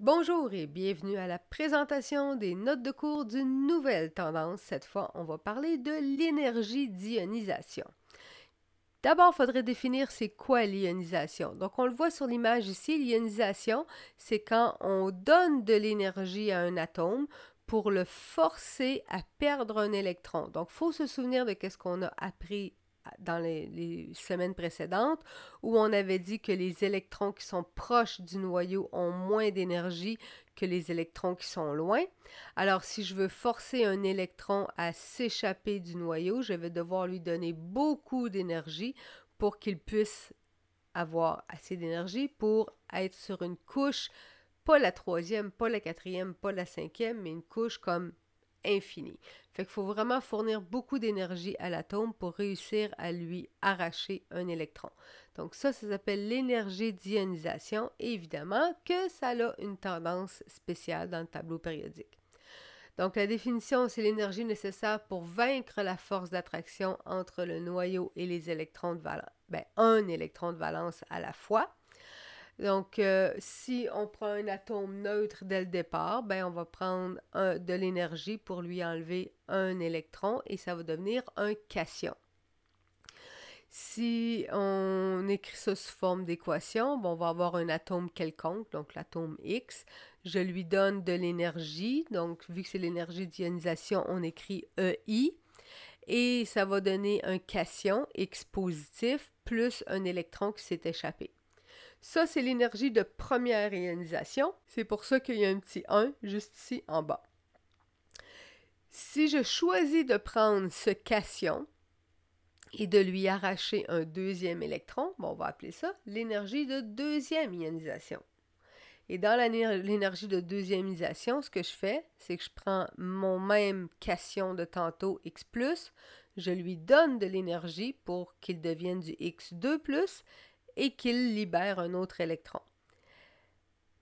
Bonjour et bienvenue à la présentation des notes de cours d'une nouvelle tendance. Cette fois, on va parler de l'énergie d'ionisation. D'abord, il faudrait définir c'est quoi l'ionisation. Donc, on le voit sur l'image ici, l'ionisation, c'est quand on donne de l'énergie à un atome pour le forcer à perdre un électron. Donc, il faut se souvenir de quest ce qu'on a appris dans les, semaines précédentes, où on avait dit que les électrons qui sont proches du noyau ont moins d'énergie que les électrons qui sont loin. Alors si je veux forcer un électron à s'échapper du noyau, je vais devoir lui donner beaucoup d'énergie pour qu'il puisse avoir assez d'énergie pour être sur une couche, pas la troisième, pas la quatrième, pas la cinquième, mais une couche comme fait qu'il faut vraiment fournir beaucoup d'énergie à l'atome pour réussir à lui arracher un électron. Donc ça, ça s'appelle l'énergie d'ionisation et évidemment que ça a une tendance spéciale dans le tableau périodique. Donc la définition, c'est l'énergie nécessaire pour vaincre la force d'attraction entre le noyau et les électrons de valence. Ben, un électron de valence à la fois. Donc, euh, si on prend un atome neutre dès le départ, ben, on va prendre de l'énergie pour lui enlever un électron et ça va devenir un cation. Si on écrit ça sous forme d'équation, ben, on va avoir un atome quelconque, donc l'atome X. Je lui donne de l'énergie, donc vu que c'est l'énergie d'ionisation, on écrit EI et ça va donner un cation X positif plus un électron qui s'est échappé. Ça, c'est l'énergie de première ionisation. C'est pour ça qu'il y a un petit 1 juste ici en bas. Si je choisis de prendre ce cation et de lui arracher un deuxième électron, on va appeler ça l'énergie de deuxième ionisation. Et dans l'énergie de deuxième ionisation, ce que je fais, c'est que je prends mon même cation de tantôt X+, je lui donne de l'énergie pour qu'il devienne du X2+, et qu'il libère un autre électron.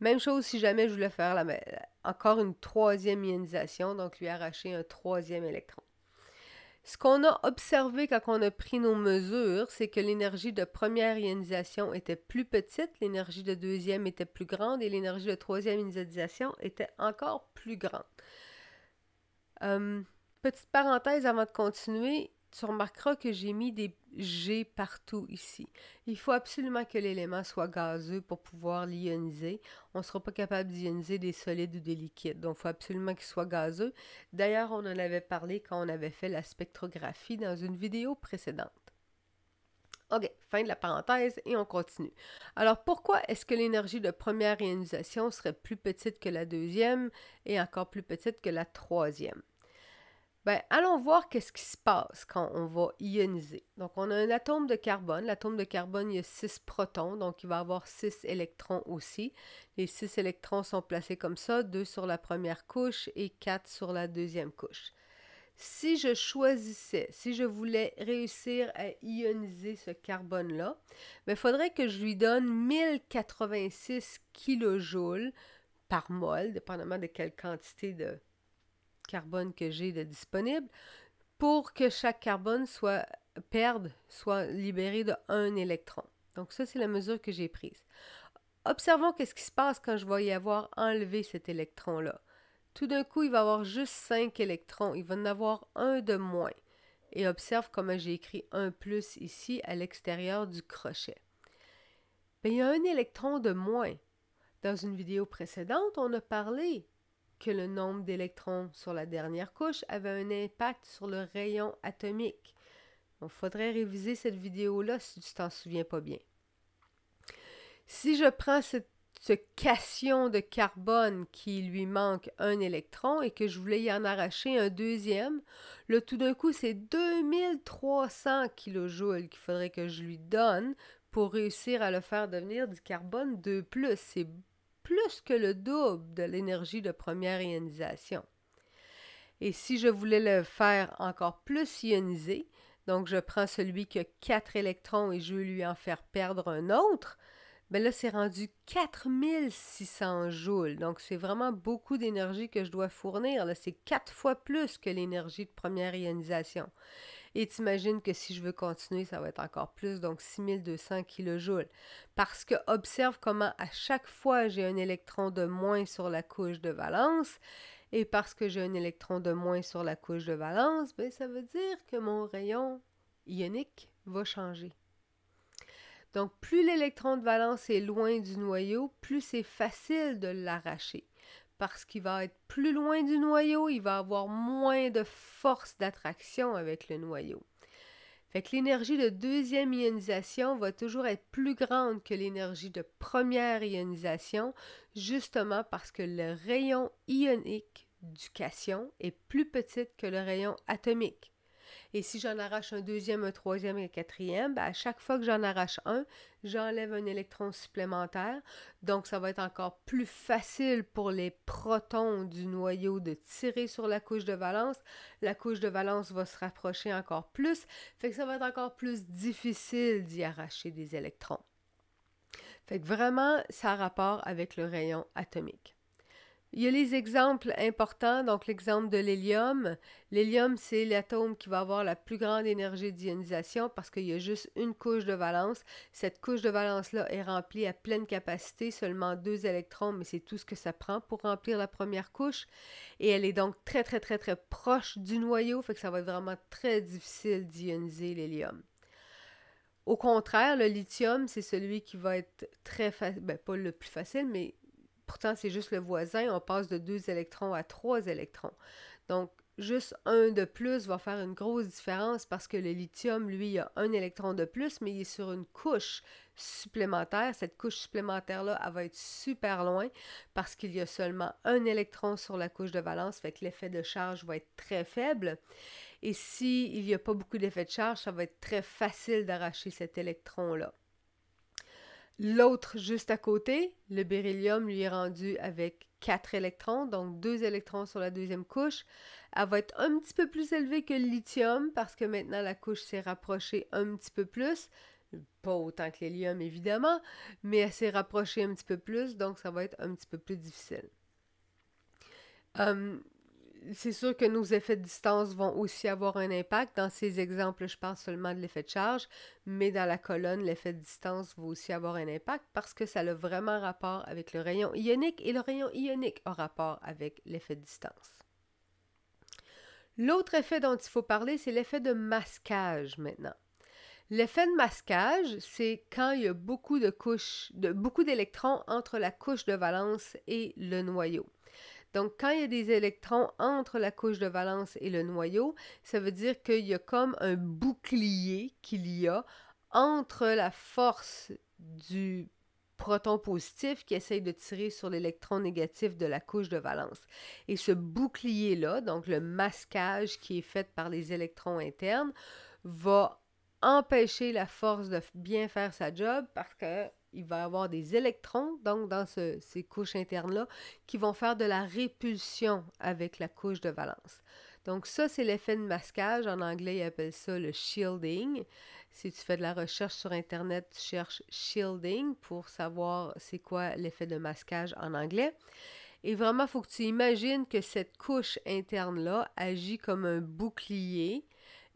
Même chose si jamais je voulais faire la, encore une troisième ionisation, donc lui arracher un troisième électron. Ce qu'on a observé quand on a pris nos mesures, c'est que l'énergie de première ionisation était plus petite, l'énergie de deuxième était plus grande et l'énergie de troisième ionisation était encore plus grande. Hum, petite parenthèse avant de continuer, tu remarqueras que j'ai mis des j'ai partout ici. Il faut absolument que l'élément soit gazeux pour pouvoir l'ioniser. On ne sera pas capable d'ioniser des solides ou des liquides, donc il faut absolument qu'il soit gazeux. D'ailleurs, on en avait parlé quand on avait fait la spectrographie dans une vidéo précédente. OK, fin de la parenthèse et on continue. Alors pourquoi est-ce que l'énergie de première ionisation serait plus petite que la deuxième et encore plus petite que la troisième? Ben, allons voir qu'est-ce qui se passe quand on va ioniser. Donc, on a un atome de carbone. L'atome de carbone, il y a 6 protons, donc il va avoir 6 électrons aussi. Les 6 électrons sont placés comme ça, 2 sur la première couche et 4 sur la deuxième couche. Si je choisissais, si je voulais réussir à ioniser ce carbone-là, il ben, faudrait que je lui donne 1086 kJ par mol, dépendamment de quelle quantité de carbone que j'ai de disponible pour que chaque carbone soit perde, soit libéré de un électron. Donc ça, c'est la mesure que j'ai prise. Observons qu'est-ce qui se passe quand je vais y avoir enlevé cet électron-là. Tout d'un coup, il va avoir juste cinq électrons. Il va en avoir un de moins. Et observe comment j'ai écrit un plus ici à l'extérieur du crochet. mais ben, il y a un électron de moins. Dans une vidéo précédente, on a parlé que le nombre d'électrons sur la dernière couche avait un impact sur le rayon atomique. Il faudrait réviser cette vidéo-là si tu t'en souviens pas bien. Si je prends ce cation de carbone qui lui manque un électron et que je voulais y en arracher un deuxième, le tout d'un coup c'est 2300 kJ qu'il faudrait que je lui donne pour réussir à le faire devenir du carbone plus. C'est plus que le double de l'énergie de première ionisation. Et si je voulais le faire encore plus ionisé, donc je prends celui qui a 4 électrons et je veux lui en faire perdre un autre, bien là c'est rendu 4600 joules. Donc c'est vraiment beaucoup d'énergie que je dois fournir. Là c'est quatre fois plus que l'énergie de première ionisation. Et t'imagines que si je veux continuer, ça va être encore plus, donc 6200 kJ. Parce que observe comment à chaque fois j'ai un électron de moins sur la couche de valence, et parce que j'ai un électron de moins sur la couche de valence, ben, ça veut dire que mon rayon ionique va changer. Donc, plus l'électron de valence est loin du noyau, plus c'est facile de l'arracher parce qu'il va être plus loin du noyau, il va avoir moins de force d'attraction avec le noyau. Fait que l'énergie de deuxième ionisation va toujours être plus grande que l'énergie de première ionisation, justement parce que le rayon ionique du cation est plus petit que le rayon atomique. Et si j'en arrache un deuxième, un troisième et un quatrième, ben, à chaque fois que j'en arrache un, j'enlève un électron supplémentaire. Donc, ça va être encore plus facile pour les protons du noyau de tirer sur la couche de valence. La couche de valence va se rapprocher encore plus. Fait que ça va être encore plus difficile d'y arracher des électrons. Fait que vraiment, ça a rapport avec le rayon atomique. Il y a les exemples importants, donc l'exemple de l'hélium. L'hélium, c'est l'atome qui va avoir la plus grande énergie d'ionisation parce qu'il y a juste une couche de valence. Cette couche de valence-là est remplie à pleine capacité, seulement deux électrons, mais c'est tout ce que ça prend pour remplir la première couche. Et elle est donc très, très, très, très proche du noyau, fait que ça va être vraiment très difficile d'ioniser l'hélium. Au contraire, le lithium, c'est celui qui va être très facile, ben, pas le plus facile, mais Pourtant, c'est juste le voisin. On passe de deux électrons à trois électrons. Donc, juste un de plus va faire une grosse différence parce que le lithium, lui, a un électron de plus, mais il est sur une couche supplémentaire. Cette couche supplémentaire-là, elle va être super loin parce qu'il y a seulement un électron sur la couche de valence, fait que l'effet de charge va être très faible. Et s'il il n'y a pas beaucoup d'effet de charge, ça va être très facile d'arracher cet électron-là. L'autre juste à côté, le beryllium lui est rendu avec 4 électrons, donc 2 électrons sur la deuxième couche. Elle va être un petit peu plus élevée que le lithium parce que maintenant la couche s'est rapprochée un petit peu plus. Pas autant que l'hélium évidemment, mais elle s'est rapprochée un petit peu plus, donc ça va être un petit peu plus difficile. Euh, c'est sûr que nos effets de distance vont aussi avoir un impact. Dans ces exemples, je parle seulement de l'effet de charge, mais dans la colonne, l'effet de distance va aussi avoir un impact parce que ça a vraiment rapport avec le rayon ionique et le rayon ionique a rapport avec l'effet de distance. L'autre effet dont il faut parler, c'est l'effet de masquage maintenant. L'effet de masquage, c'est quand il y a beaucoup de couches, beaucoup d'électrons entre la couche de valence et le noyau. Donc, quand il y a des électrons entre la couche de valence et le noyau, ça veut dire qu'il y a comme un bouclier qu'il y a entre la force du proton positif qui essaye de tirer sur l'électron négatif de la couche de valence. Et ce bouclier-là, donc le masquage qui est fait par les électrons internes, va empêcher la force de bien faire sa job parce que il va y avoir des électrons, donc dans ces couches internes-là, qui vont faire de la répulsion avec la couche de valence. Donc ça, c'est l'effet de masquage. En anglais, ils appellent ça le shielding. Si tu fais de la recherche sur Internet, tu cherches shielding pour savoir c'est quoi l'effet de masquage en anglais. Et vraiment, il faut que tu imagines que cette couche interne-là agit comme un bouclier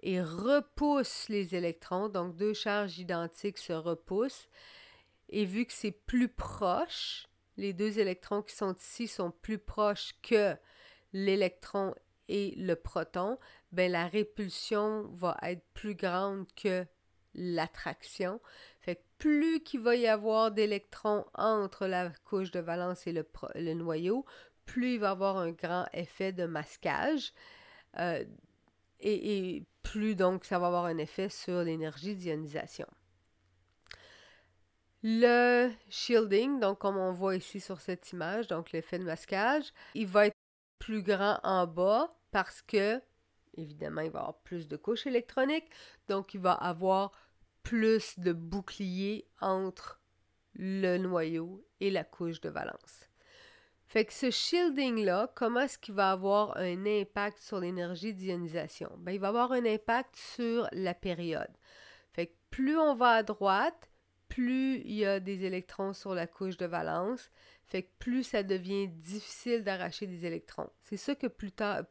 et repousse les électrons. Donc deux charges identiques se repoussent et vu que c'est plus proche, les deux électrons qui sont ici sont plus proches que l'électron et le proton, ben la répulsion va être plus grande que l'attraction. Fait plus qu'il va y avoir d'électrons entre la couche de valence et le, noyau, plus il va y avoir un grand effet de masquage. Euh, et plus donc ça va avoir un effet sur l'énergie d'ionisation. Le shielding, donc comme on voit ici sur cette image, donc l'effet de masquage, il va être plus grand en bas parce que, évidemment, il va avoir plus de couches électroniques, donc il va avoir plus de boucliers entre le noyau et la couche de valence. Fait que ce shielding-là, comment est-ce qu'il va avoir un impact sur l'énergie d'ionisation? Ben, il va avoir un impact sur la période. Fait que plus on va à droite, plus il y a des électrons sur la couche de valence, fait que plus ça devient difficile d'arracher des électrons. C'est ça que plus tard,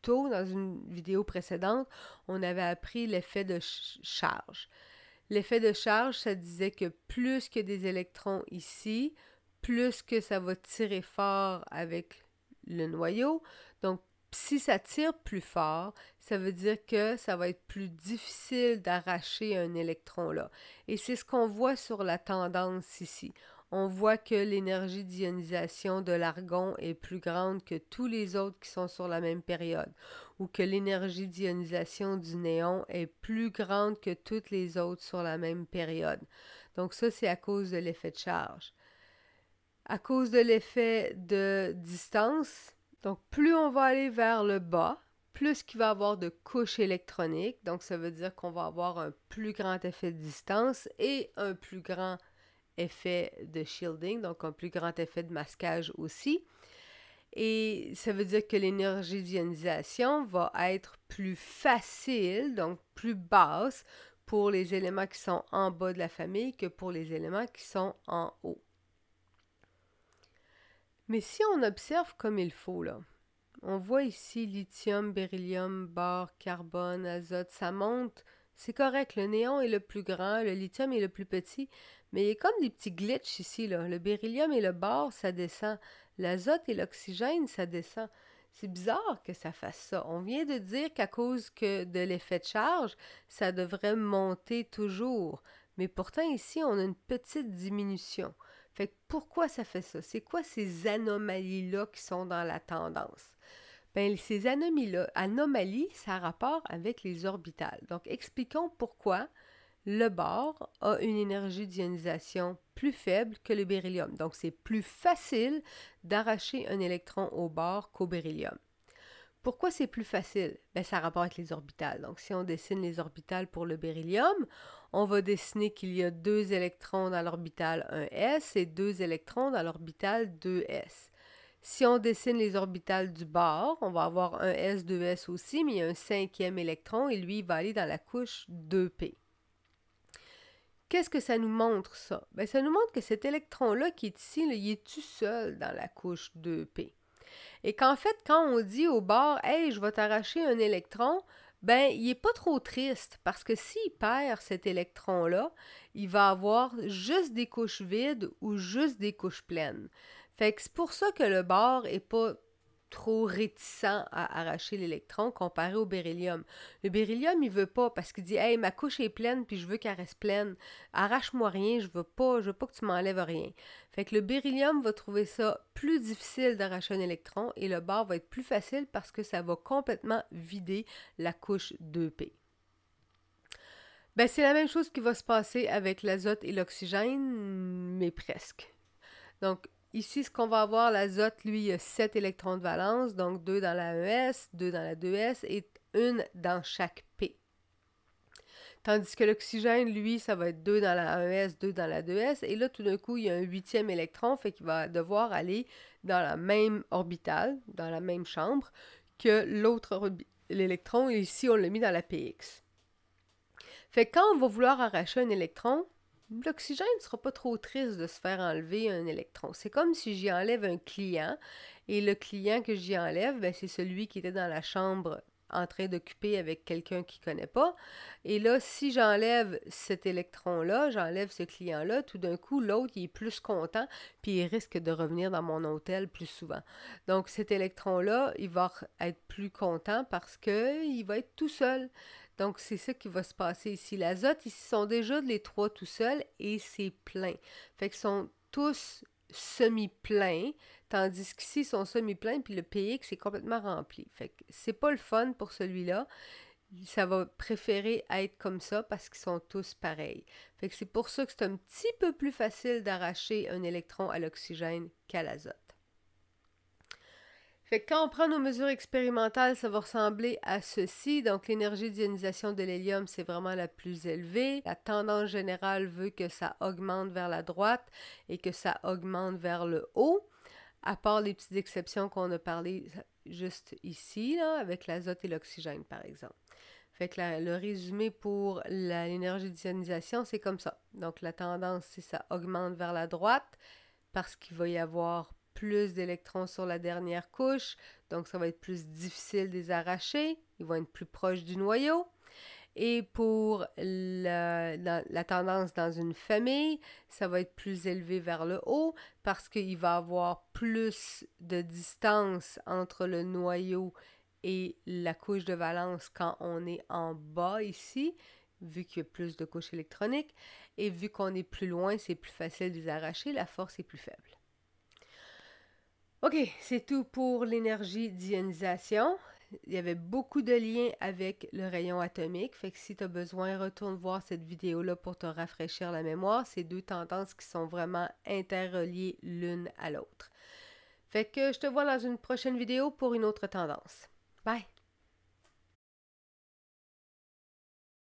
tôt, dans une vidéo précédente, on avait appris l'effet de charge. L'effet de charge, ça disait que plus que des électrons ici, plus que ça va tirer fort avec le noyau, donc si ça tire plus fort, ça veut dire que ça va être plus difficile d'arracher un électron là. Et c'est ce qu'on voit sur la tendance ici. On voit que l'énergie d'ionisation de l'argon est plus grande que tous les autres qui sont sur la même période, ou que l'énergie d'ionisation du néon est plus grande que toutes les autres sur la même période. Donc ça, c'est à cause de l'effet de charge. À cause de l'effet de distance, donc, plus on va aller vers le bas, plus qu'il va avoir de couches électroniques. Donc, ça veut dire qu'on va avoir un plus grand effet de distance et un plus grand effet de shielding, donc un plus grand effet de masquage aussi. Et ça veut dire que l'énergie d'ionisation va être plus facile, donc plus basse, pour les éléments qui sont en bas de la famille que pour les éléments qui sont en haut. Mais si on observe comme il faut, là, on voit ici lithium, beryllium, bore, carbone, azote, ça monte. C'est correct, le néon est le plus grand, le lithium est le plus petit, mais il y a comme des petits glitches ici. Là. Le beryllium et le bore, ça descend. L'azote et l'oxygène, ça descend. C'est bizarre que ça fasse ça. On vient de dire qu'à cause que de l'effet de charge, ça devrait monter toujours. Mais pourtant ici, on a une petite diminution. Fait pourquoi ça fait ça? C'est quoi ces anomalies-là qui sont dans la tendance? Bien, ces anomalies-là, anomalies, ça a rapport avec les orbitales. Donc, expliquons pourquoi le bord a une énergie d'ionisation plus faible que le beryllium. Donc, c'est plus facile d'arracher un électron au bord qu'au beryllium. Pourquoi c'est plus facile? Ben, ça a rapport avec les orbitales. Donc, si on dessine les orbitales pour le beryllium, on va dessiner qu'il y a deux électrons dans l'orbital 1s et deux électrons dans l'orbital 2s. Si on dessine les orbitales du bord, on va avoir un S, 2S aussi, mais il y a un cinquième électron et lui, il va aller dans la couche 2P. Qu'est-ce que ça nous montre, ça? Ben, ça nous montre que cet électron-là qui est ici, il est tout seul dans la couche 2P. Et qu'en fait, quand on dit au bord Hey, je vais t'arracher un électron, ben, il n'est pas trop triste parce que s'il perd cet électron-là, il va avoir juste des couches vides ou juste des couches pleines. Fait que c'est pour ça que le bord n'est pas trop réticent à arracher l'électron comparé au beryllium. Le beryllium, il veut pas parce qu'il dit Hey, ma couche est pleine puis je veux qu'elle reste pleine. Arrache-moi rien, je veux pas, je veux pas que tu m'enlèves rien. Fait que le beryllium va trouver ça plus difficile d'arracher un électron et le bar va être plus facile parce que ça va complètement vider la couche 2P. Ben, c'est la même chose qui va se passer avec l'azote et l'oxygène, mais presque. Donc, Ici, ce qu'on va avoir, l'azote, lui, il a 7 électrons de valence, donc 2 dans la ES, 2 dans la 2S et une dans chaque P. Tandis que l'oxygène, lui, ça va être 2 dans la 1S, e 2 dans la 2S. Et là, tout d'un coup, il y a un huitième électron, fait qu'il va devoir aller dans la même orbitale, dans la même chambre, que l'autre l'électron. Et ici, on l'a mis dans la PX. Fait que quand on va vouloir arracher un électron, l'oxygène ne sera pas trop triste de se faire enlever un électron. C'est comme si j'y enlève un client et le client que j'y enlève, ben, c'est celui qui était dans la chambre en train d'occuper avec quelqu'un qui ne connaît pas. Et là, si j'enlève cet électron-là, j'enlève ce client-là, tout d'un coup, l'autre, il est plus content, puis il risque de revenir dans mon hôtel plus souvent. Donc, cet électron-là, il va être plus content parce qu'il va être tout seul. Donc, c'est ça qui va se passer ici. L'azote, ils sont déjà les trois tout seuls et c'est plein. Fait qu'ils sont tous semi-pleins, tandis qu'ici, ils sont semi-pleins, puis le PX est complètement rempli. Fait que c'est pas le fun pour celui-là. Ça va préférer être comme ça parce qu'ils sont tous pareils. Fait que c'est pour ça que c'est un petit peu plus facile d'arracher un électron à l'oxygène qu'à l'azote. Fait quand on prend nos mesures expérimentales, ça va ressembler à ceci. Donc, l'énergie d'ionisation de l'hélium, c'est vraiment la plus élevée. La tendance générale veut que ça augmente vers la droite et que ça augmente vers le haut, à part les petites exceptions qu'on a parlé juste ici, là, avec l'azote et l'oxygène, par exemple. Fait que le résumé pour l'énergie d'ionisation, c'est comme ça. Donc, la tendance, c'est ça augmente vers la droite parce qu'il va y avoir plus d'électrons sur la dernière couche, donc ça va être plus difficile de les arracher, ils vont être plus proches du noyau. Et pour la, tendance dans une famille, ça va être plus élevé vers le haut parce qu'il va avoir plus de distance entre le noyau et la couche de valence quand on est en bas ici, vu qu'il y a plus de couches électroniques. Et vu qu'on est plus loin, c'est plus facile de les arracher, la force est plus faible. OK, c'est tout pour l'énergie d'ionisation. Il y avait beaucoup de liens avec le rayon atomique. Fait que si tu as besoin, retourne voir cette vidéo-là pour te rafraîchir la mémoire. Ces deux tendances qui sont vraiment interreliées l'une à l'autre. Fait que je te vois dans une prochaine vidéo pour une autre tendance. Bye!